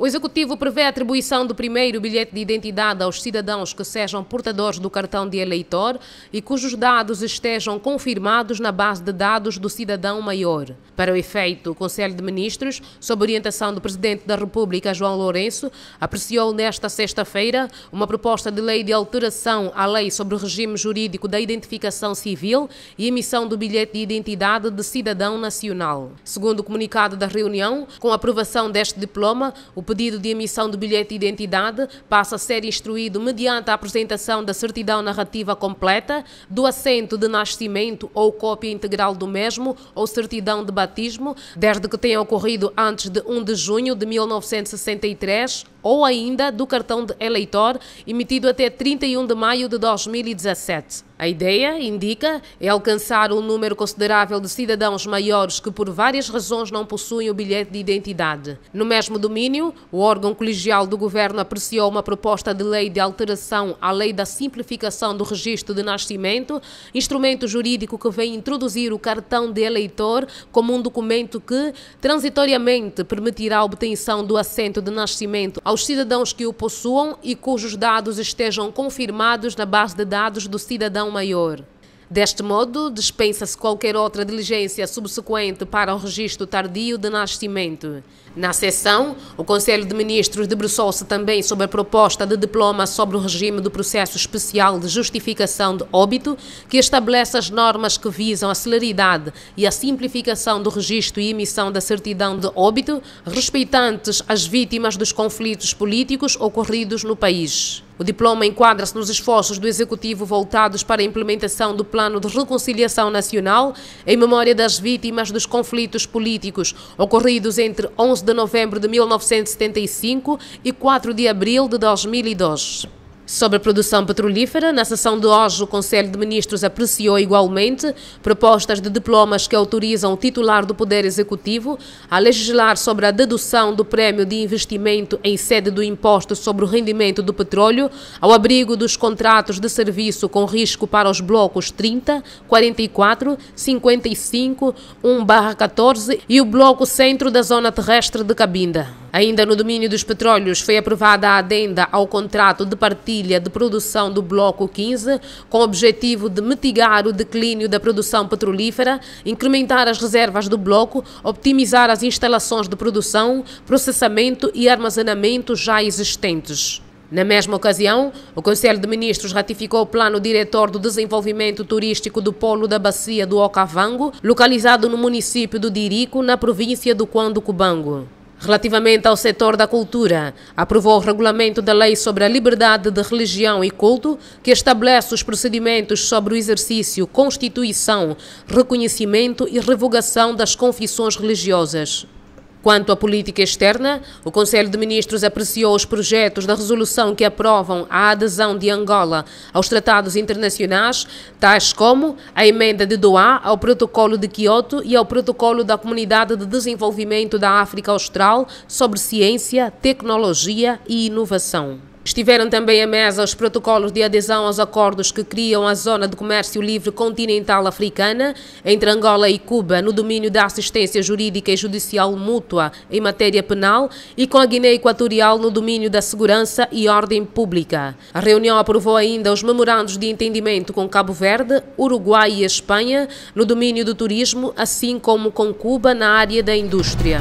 O Executivo prevê a atribuição do primeiro bilhete de identidade aos cidadãos que sejam portadores do cartão de eleitor e cujos dados estejam confirmados na base de dados do cidadão maior. Para o efeito, o Conselho de Ministros, sob orientação do Presidente da República, João Lourenço, apreciou nesta sexta-feira uma proposta de lei de alteração à Lei sobre o Regime Jurídico da Identificação Civil e emissão do bilhete de identidade de cidadão nacional. Segundo o comunicado da reunião, com a aprovação deste diploma, o pedido de emissão do bilhete de identidade passa a ser instruído mediante a apresentação da certidão narrativa completa, do assento de nascimento ou cópia integral do mesmo ou certidão de batismo, desde que tenha ocorrido antes de 1 de junho de 1963 ou ainda do cartão de eleitor emitido até 31 de maio de 2017. A ideia, indica, é alcançar um número considerável de cidadãos maiores que, por várias razões, não possuem o bilhete de identidade. No mesmo domínio, o órgão colegial do governo apreciou uma proposta de lei de alteração à lei da simplificação do registro de nascimento, instrumento jurídico que vem introduzir o cartão de eleitor como um documento que, transitoriamente, permitirá a obtenção do assento de nascimento aos cidadãos que o possuam e cujos dados estejam confirmados na base de dados do cidadão maior. Deste modo, dispensa-se qualquer outra diligência subsequente para o registro tardio de nascimento. Na sessão, o Conselho de Ministros debruçou-se também sobre a proposta de diploma sobre o regime do processo especial de justificação de óbito, que estabelece as normas que visam a celeridade e a simplificação do registro e emissão da certidão de óbito, respeitantes as vítimas dos conflitos políticos ocorridos no país. O diploma enquadra-se nos esforços do Executivo voltados para a implementação do Plano de Reconciliação Nacional em memória das vítimas dos conflitos políticos ocorridos entre 11 de novembro de 1975 e 4 de abril de 2002. Sobre a produção petrolífera, na sessão de hoje, o Conselho de Ministros apreciou igualmente propostas de diplomas que autorizam o titular do Poder Executivo a legislar sobre a dedução do prémio de investimento em sede do imposto sobre o rendimento do petróleo ao abrigo dos contratos de serviço com risco para os blocos 30, 44, 55, 1-14 e o bloco centro da zona terrestre de Cabinda. Ainda no domínio dos petróleos, foi aprovada a adenda ao contrato de partilha de produção do Bloco 15, com o objetivo de mitigar o declínio da produção petrolífera, incrementar as reservas do bloco, optimizar as instalações de produção, processamento e armazenamento já existentes. Na mesma ocasião, o Conselho de Ministros ratificou o Plano Diretor do Desenvolvimento Turístico do Polo da Bacia do Okavango, localizado no município do Dirico, na província do Quando Cubango. Relativamente ao setor da cultura, aprovou o regulamento da Lei sobre a Liberdade de Religião e Culto, que estabelece os procedimentos sobre o exercício, constituição, reconhecimento e revogação das confissões religiosas. Quanto à política externa, o Conselho de Ministros apreciou os projetos da resolução que aprovam a adesão de Angola aos tratados internacionais, tais como a emenda de Doha ao Protocolo de Quioto e ao Protocolo da Comunidade de Desenvolvimento da África Austral sobre Ciência, Tecnologia e Inovação. Estiveram também à mesa os protocolos de adesão aos acordos que criam a Zona de Comércio Livre Continental Africana entre Angola e Cuba no domínio da assistência jurídica e judicial mútua em matéria penal e com a Guiné Equatorial no domínio da segurança e ordem pública. A reunião aprovou ainda os memorandos de entendimento com Cabo Verde, Uruguai e Espanha no domínio do turismo, assim como com Cuba na área da indústria.